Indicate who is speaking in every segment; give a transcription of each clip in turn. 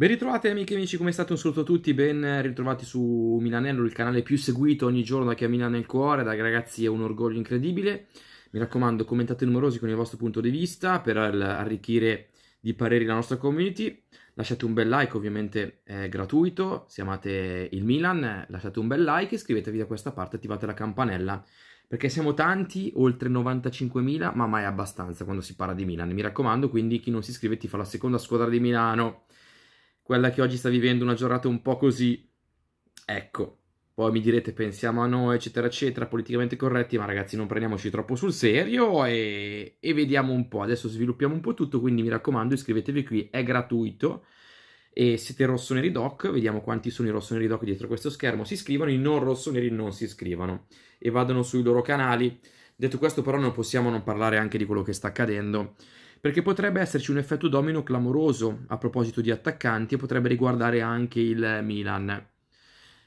Speaker 1: Ben ritrovati amiche e amici, come state? Un saluto a tutti, ben ritrovati su Milanello, il canale più seguito ogni giorno da chi ha Milano nel cuore, da ragazzi è un orgoglio incredibile. Mi raccomando, commentate numerosi con il vostro punto di vista per arricchire di pareri la nostra community. Lasciate un bel like, ovviamente è gratuito, se amate il Milan lasciate un bel like, iscrivetevi da questa parte, attivate la campanella, perché siamo tanti, oltre 95.000, ma mai abbastanza quando si parla di Milan. Mi raccomando, quindi chi non si iscrive ti fa la seconda squadra di Milano quella che oggi sta vivendo una giornata un po' così, ecco, poi mi direte pensiamo a noi, eccetera, eccetera, politicamente corretti, ma ragazzi non prendiamoci troppo sul serio e, e vediamo un po'. Adesso sviluppiamo un po' tutto, quindi mi raccomando iscrivetevi qui, è gratuito. E siete rossoneri doc, vediamo quanti sono i rossoneri doc dietro questo schermo, si iscrivono, i non rossoneri non si iscrivono e vadano sui loro canali. Detto questo però non possiamo non parlare anche di quello che sta accadendo perché potrebbe esserci un effetto domino clamoroso a proposito di attaccanti e potrebbe riguardare anche il Milan.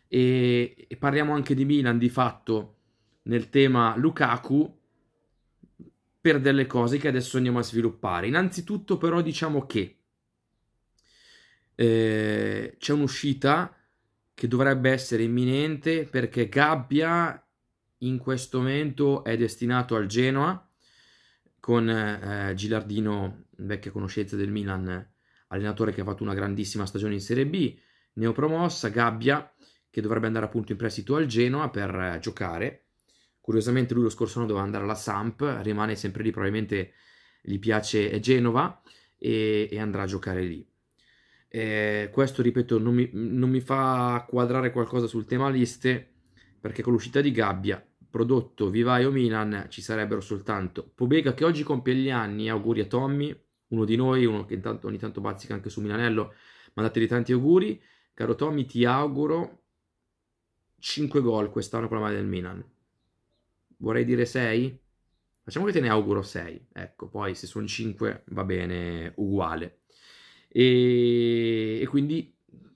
Speaker 1: E, e parliamo anche di Milan di fatto nel tema Lukaku per delle cose che adesso andiamo a sviluppare. Innanzitutto però diciamo che eh, c'è un'uscita che dovrebbe essere imminente perché Gabbia in questo momento è destinato al Genoa con eh, Gilardino, vecchia conoscenza del Milan, allenatore che ha fatto una grandissima stagione in Serie B, neopromossa, Gabbia, che dovrebbe andare appunto in prestito al Genoa per eh, giocare. Curiosamente lui lo scorso anno doveva andare alla Samp, rimane sempre lì, probabilmente gli piace eh, Genova e, e andrà a giocare lì. Eh, questo, ripeto, non mi, non mi fa quadrare qualcosa sul tema liste, perché con l'uscita di Gabbia prodotto Vivaio Milan ci sarebbero soltanto Pobega che oggi compie gli anni, auguri a Tommy, uno di noi, uno che intanto, ogni tanto bazzica anche su Milanello, mandateli tanti auguri. Caro Tommy, ti auguro 5 gol quest'anno con la maglia del Milan. Vorrei dire 6? Facciamo che te ne auguro 6. Ecco, poi se sono 5 va bene uguale. E, e quindi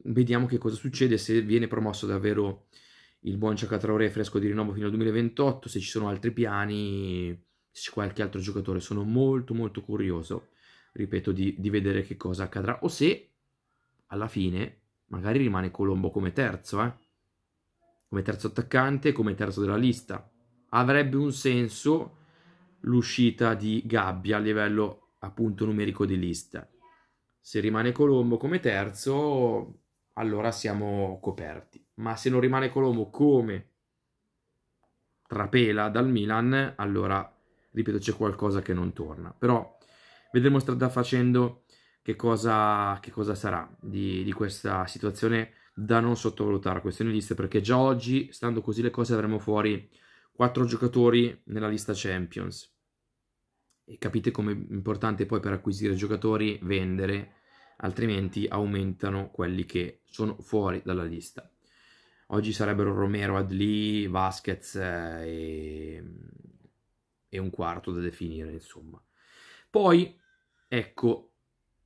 Speaker 1: vediamo che cosa succede se viene promosso davvero il buon Ciacatraore è fresco di rinnovo fino al 2028, se ci sono altri piani, se c'è qualche altro giocatore, sono molto molto curioso, ripeto, di, di vedere che cosa accadrà, o se alla fine magari rimane Colombo come terzo, eh? come terzo attaccante, come terzo della lista. Avrebbe un senso l'uscita di Gabbia a livello appunto numerico di lista. Se rimane Colombo come terzo, allora siamo coperti ma se non rimane Colombo come trapela dal Milan, allora, ripeto, c'è qualcosa che non torna. Però vedremo strada facendo che cosa, che cosa sarà di, di, questa situazione da non sottovalutare a questione liste, perché già oggi, stando così le cose, avremo fuori quattro giocatori nella lista Champions. E capite com'è importante poi per acquisire giocatori vendere, altrimenti aumentano quelli che sono fuori dalla lista. Oggi sarebbero Romero, Adli, Vasquez eh, e, e un quarto da definire, insomma. Poi, ecco,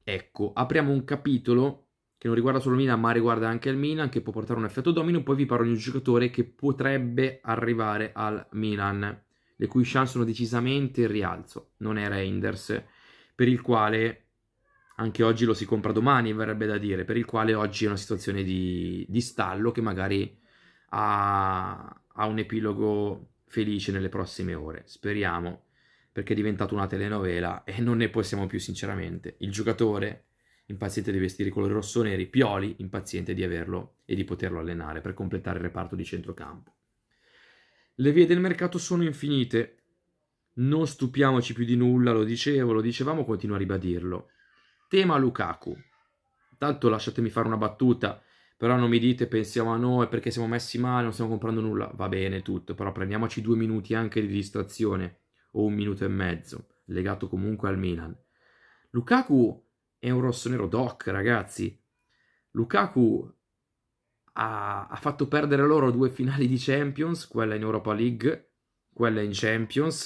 Speaker 1: ecco, apriamo un capitolo che non riguarda solo il Milan, ma riguarda anche il Milan, che può portare un effetto domino. Poi vi parlo di un giocatore che potrebbe arrivare al Milan, le cui chance sono decisamente in rialzo. Non è Reinders, per il quale anche oggi lo si compra domani, verrebbe da dire, per il quale oggi è una situazione di, di stallo che magari ha, ha, un epilogo felice nelle prossime ore, speriamo, perché è diventata una telenovela e non ne possiamo più sinceramente. Il giocatore, impaziente di vestire i colori rossoneri, Pioli, impaziente di averlo e di poterlo allenare per completare il reparto di centrocampo. Le vie del mercato sono infinite, non stupiamoci più di nulla, lo dicevo, lo dicevamo, continuo a ribadirlo. Tema Lukaku. Tanto lasciatemi fare una battuta, però non mi dite pensiamo a noi perché siamo messi male, non stiamo comprando nulla. Va bene tutto, però prendiamoci due minuti anche di distrazione o un minuto e mezzo, legato comunque al Milan. Lukaku è un rossonero doc, ragazzi. Lukaku ha, ha, fatto perdere loro due finali di Champions, quella in Europa League, quella in Champions,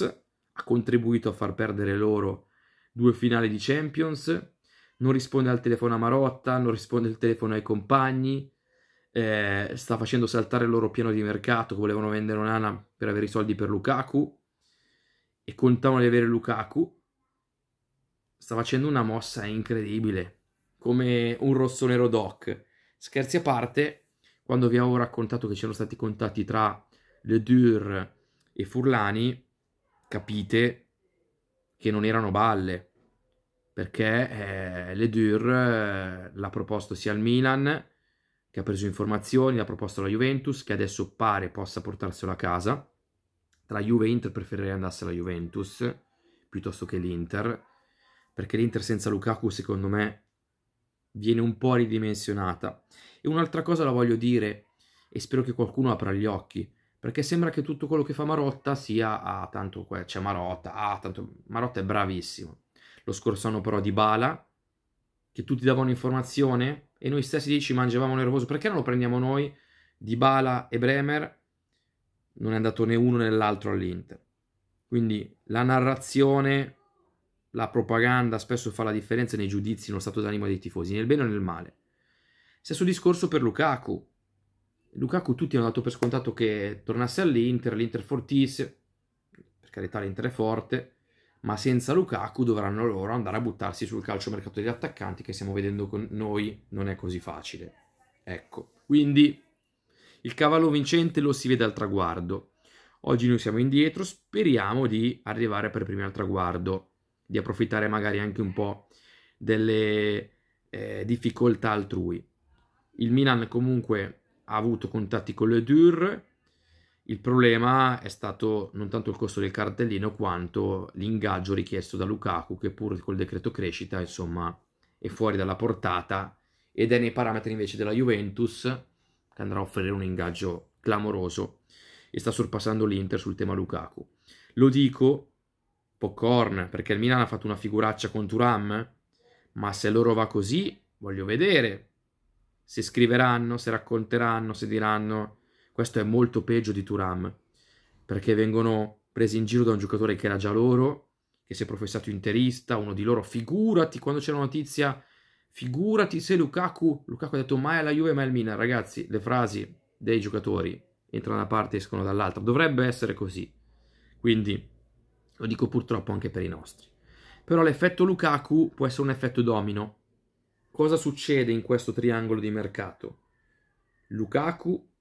Speaker 1: ha contribuito a far perdere loro due finali di Champions, non risponde al telefono a Marotta, non risponde al telefono ai compagni, eh, sta facendo saltare il loro piano di mercato che volevano vendere un'ana per avere i soldi per Lukaku e contavano di avere Lukaku. Sta facendo una mossa incredibile, come un rosso nero doc. Scherzi a parte, quando vi avevo raccontato che c'erano stati contatti tra Le Dur e Furlani, capite che non erano balle perché eh, Ledur eh, l'ha proposto sia al Milan, che ha preso informazioni, l'ha proposto alla Juventus, che adesso pare possa portarselo a casa. Tra Juve e Inter preferirei andasse alla Juventus piuttosto che l'Inter, perché l'Inter senza Lukaku secondo me viene un po' ridimensionata. E un'altra cosa la voglio dire, e spero che qualcuno apra gli occhi, perché sembra che tutto quello che fa Marotta sia, ah, tanto c'è cioè Marotta, ah, tanto Marotta è bravissimo. Lo scorso anno però di Bala, che tutti davano informazione e noi stessi ci mangiavamo nervoso, perché non lo prendiamo noi? Di Bala e Bremer non è andato né uno né l'altro all'Inter. Quindi la narrazione, la propaganda spesso fa la differenza nei giudizi, nello stato d'animo dei tifosi, nel bene o nel male. Stesso discorso per Lukaku. Lukaku tutti hanno dato per scontato che tornasse all'Inter, l'Inter fortissimo, per carità l'Inter è forte, ma senza Lukaku dovranno loro andare a buttarsi sul calcio mercato degli attaccanti che stiamo vedendo con noi non è così facile. Ecco, quindi il cavallo vincente lo si vede al traguardo. Oggi noi siamo indietro, speriamo di arrivare per primi al traguardo, di approfittare magari anche un po' delle eh, difficoltà altrui. Il Milan comunque ha avuto contatti con le Dur, il problema è stato non tanto il costo del cartellino quanto l'ingaggio richiesto da Lukaku che pur col decreto crescita insomma è fuori dalla portata ed è nei parametri invece della Juventus che andrà a offrire un ingaggio clamoroso e sta sorpassando l'Inter sul tema Lukaku. Lo dico popcorn perché il Milan ha fatto una figuraccia con Turam, ma se loro va così voglio vedere se scriveranno, se racconteranno, se diranno questo è molto peggio di Turam, perché vengono presi in giro da un giocatore che era già loro, che si è professato interista, uno di loro, figurati quando c'è una notizia, figurati se Lukaku, Lukaku ha detto mai alla Juve, mai al Milan, ragazzi, le frasi dei giocatori entrano da una parte e escono dall'altra, dovrebbe essere così, quindi lo dico purtroppo anche per i nostri. Però l'effetto Lukaku può essere un effetto domino. Cosa succede in questo triangolo di mercato? Lukaku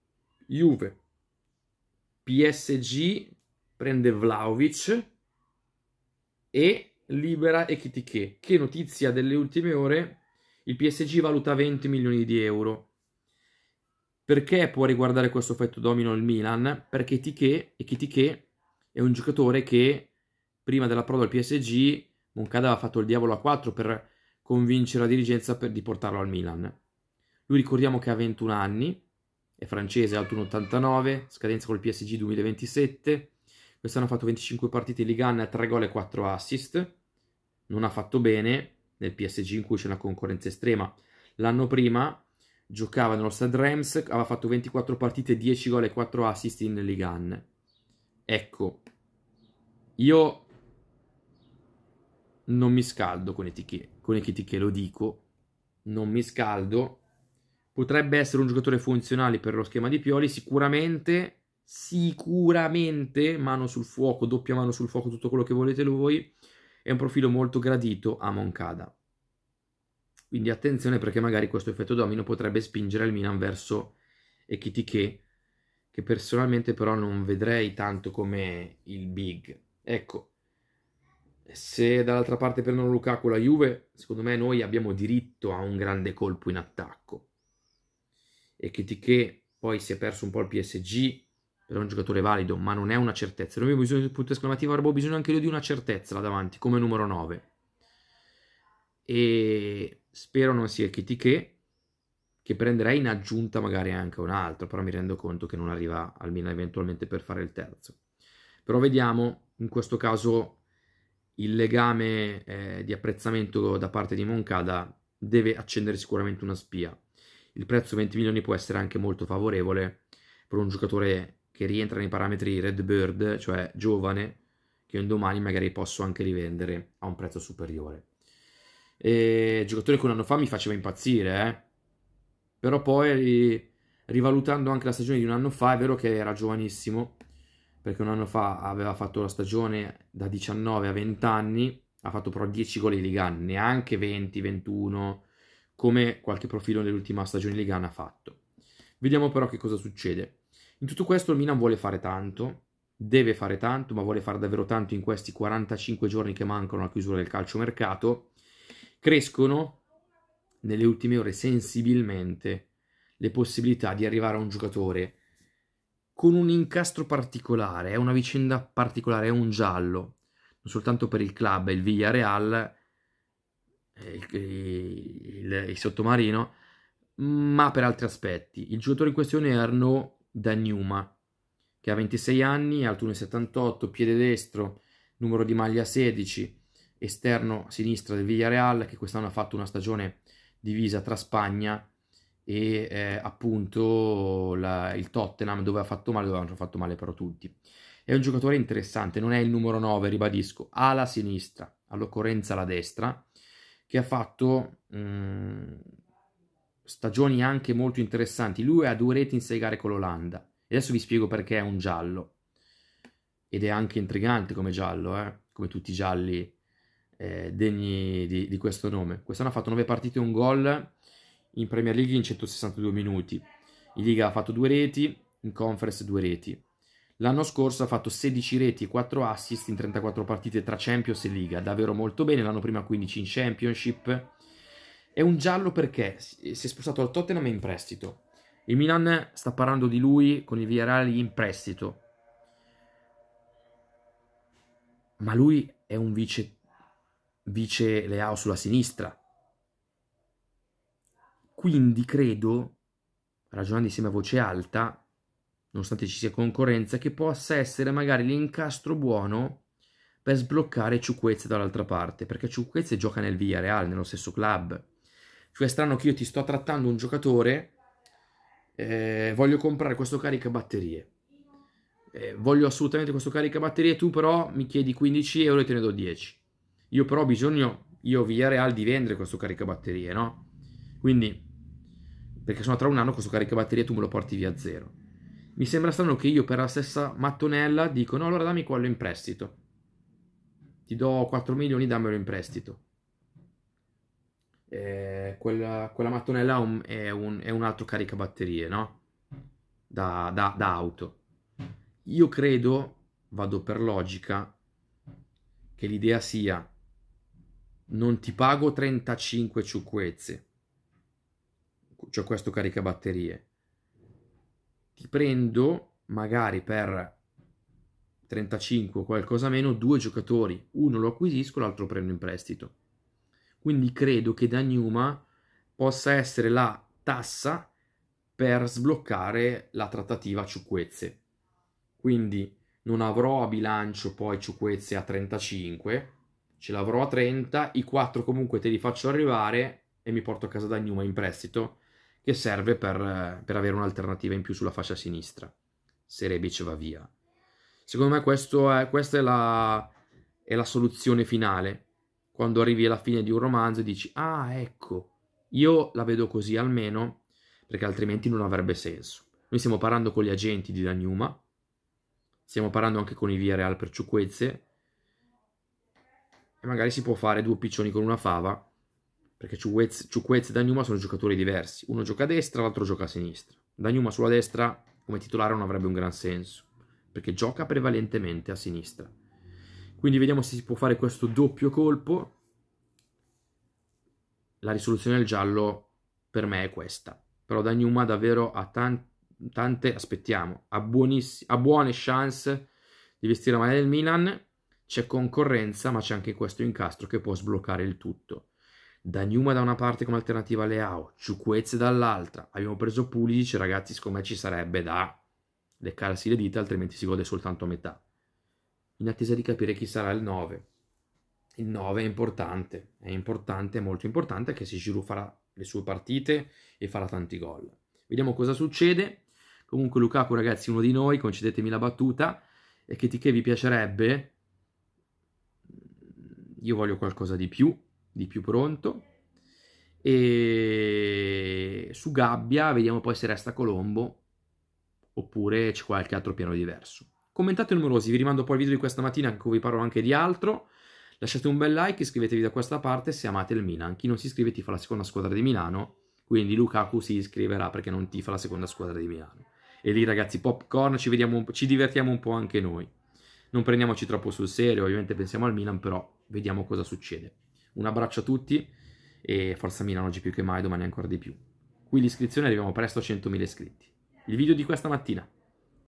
Speaker 1: Juve. PSG prende Vlaovic e libera Echitiche. Che notizia delle ultime ore, il PSG valuta 20 milioni di euro. Perché può riguardare questo effetto domino il Milan? Perché Echitiche è un giocatore che prima della prova al PSG Moncada aveva fatto il diavolo a 4 per convincere la dirigenza per, di portarlo al Milan. Lui ricordiamo che ha 21 anni, è francese, alto 1,89, scadenza col PSG 2027. Quest'anno ha fatto 25 partite in Liga, ha 3 gol e 4 assist. Non ha fatto bene nel PSG in cui c'è una concorrenza estrema. L'anno prima giocava nello Stad Rams, aveva fatto 24 partite, 10 gol e 4 assist in Ligan. Ecco, io non mi scaldo con i tiché, con i tiché lo dico, non mi scaldo potrebbe essere un giocatore funzionale per lo schema di Pioli, sicuramente, sicuramente, mano sul fuoco, doppia mano sul fuoco, tutto quello che volete voi, è un profilo molto gradito a Moncada. Quindi attenzione perché magari questo effetto domino potrebbe spingere il Milan verso Echitiche, che personalmente però non vedrei tanto come il big. Ecco, se dall'altra parte prendono Lukaku la Juve, secondo me noi abbiamo diritto a un grande colpo in attacco e che Tiché poi si è perso un po' il PSG, però un giocatore valido, ma non è una certezza. Non avevo bisogno di un punto esclamativo, avrebbe bisogno anche io di una certezza là davanti, come numero 9. E spero non sia Kitiché, che prenderei in aggiunta magari anche un altro, però mi rendo conto che non arriva almeno eventualmente per fare il terzo. Però vediamo, in questo caso il legame eh, di apprezzamento da parte di Moncada deve accendere sicuramente una spia il prezzo 20 milioni può essere anche molto favorevole per un giocatore che rientra nei parametri Red Bird, cioè giovane, che un domani magari posso anche rivendere a un prezzo superiore. E, giocatore che un anno fa mi faceva impazzire, eh? però poi rivalutando anche la stagione di un anno fa, è vero che era giovanissimo, perché un anno fa aveva fatto la stagione da 19 a 20 anni, ha fatto però 10 gol in Liga, neanche 20, 21, come qualche profilo nell'ultima stagione Ligana ha fatto. Vediamo però che cosa succede. In tutto questo il Milan vuole fare tanto, deve fare tanto, ma vuole fare davvero tanto in questi 45 giorni che mancano alla chiusura del calciomercato. Crescono nelle ultime ore sensibilmente le possibilità di arrivare a un giocatore con un incastro particolare, è una vicenda particolare, è un giallo, non soltanto per il club il Villarreal, eh, il, il, il sottomarino, ma per altri aspetti. Il giocatore in questione è Arnaud Dagnuma, che ha 26 anni, alto 1,78, piede destro, numero di maglia 16, esterno sinistra del Villarreal, che quest'anno ha fatto una stagione divisa tra Spagna e eh, appunto la, il Tottenham, dove ha fatto male, dove hanno fatto male però tutti. È un giocatore interessante, non è il numero 9, ribadisco, ha sinistra, all'occorrenza la destra, che ha fatto mh, mm, stagioni anche molto interessanti. Lui ha due reti in sei gare con l'Olanda. E adesso vi spiego perché è un giallo. Ed è anche intrigante come giallo, eh? come tutti i gialli eh, degni di, di, questo nome. Quest'anno ha fatto 9 partite e un gol in Premier League in 162 minuti. In Liga ha fatto due reti, in Conference due reti. L'anno scorso ha fatto 16 reti e 4 assist in 34 partite tra Champions e Liga, davvero molto bene, l'anno prima 15 in Championship. È un giallo perché si è spostato al Tottenham in prestito. Il Milan sta parlando di lui con i Villarreal in prestito. Ma lui è un vice, vice Leao sulla sinistra. Quindi credo, ragionando insieme a voce alta, nonostante ci sia concorrenza, che possa essere magari l'incastro buono per sbloccare Ciuquezze dall'altra parte, perché Ciuquezze gioca nel Villarreal, nello stesso club. Cioè è strano che io ti sto trattando un giocatore, eh, voglio comprare questo caricabatterie, eh, voglio assolutamente questo caricabatterie, tu però mi chiedi 15 euro e te ne do 10. Io però ho bisogno, io Villarreal, di vendere questo caricabatterie, no? Quindi, perché sono tra un anno questo caricabatterie tu me lo porti via a zero. Mi sembra strano che io per la stessa mattonella dico no allora dammi quello in prestito. Ti do 4 milioni, dammelo in prestito. Eh, quella, quella, mattonella è un, è, un, è un, altro caricabatterie, no? Da, da, da auto. Io credo, vado per logica, che l'idea sia non ti pago 35 ciucquezze, cioè questo caricabatterie ti prendo magari per 35 o qualcosa meno due giocatori, uno lo acquisisco, l'altro lo prendo in prestito. Quindi credo che da Newma possa essere la tassa per sbloccare la trattativa Ciucquezze. Quindi non avrò a bilancio poi Ciucquezze a 35, ce l'avrò a 30, i 4 comunque te li faccio arrivare e mi porto a casa da Newma in prestito che serve per, eh, per avere un'alternativa in più sulla fascia sinistra, se Rebic va via. Secondo me è, questa è la, è la soluzione finale, quando arrivi alla fine di un romanzo e dici, ah ecco, io la vedo così almeno, perché altrimenti non avrebbe senso. Noi stiamo parlando con gli agenti di Danuma, stiamo parlando anche con i Via Real per Ciuquezze, e magari si può fare due piccioni con una fava, perché Ciuquez e Danuma sono giocatori diversi. Uno gioca a destra, l'altro gioca a sinistra. Danuma sulla destra come titolare non avrebbe un gran senso, perché gioca prevalentemente a sinistra. Quindi vediamo se si può fare questo doppio colpo. La risoluzione del giallo per me è questa. Però Danuma davvero ha tan tante, aspettiamo, ha, ha buone chance di vestire la maglia del Milan. C'è concorrenza, ma c'è anche questo incastro che può sbloccare il tutto. Daniuma da una parte come alternativa a Leao, Ciuquezze dall'altra. Abbiamo preso Pulisic, ragazzi, secondo me ci sarebbe da leccarsi le dita, altrimenti si gode soltanto a metà. In attesa di capire chi sarà il 9. Il 9 è importante, è importante, è molto importante che se Giroud farà le sue partite e farà tanti gol. Vediamo cosa succede. Comunque Lukaku, ragazzi, uno di noi, concedetemi la battuta, e che ti che vi piacerebbe? Io voglio qualcosa di più, di più pronto. E su gabbia vediamo poi se resta Colombo oppure c'è qualche altro piano diverso. Commentate numerosi, vi rimando poi al video di questa mattina in cui vi parlo anche di altro. Lasciate un bel like, iscrivetevi da questa parte se amate il Milan. Chi non si iscrive tifa la seconda squadra di Milano, quindi Lukaku si iscriverà perché non tifa la seconda squadra di Milano. E lì ragazzi, popcorn, ci, vediamo, ci divertiamo un po' anche noi. Non prendiamoci troppo sul serio, ovviamente pensiamo al Milan, però vediamo cosa succede. Un abbraccio a tutti e forza Milano oggi più che mai, domani ancora di più. Qui l'iscrizione arriviamo presto a 100.000 iscritti. Il video di questa mattina.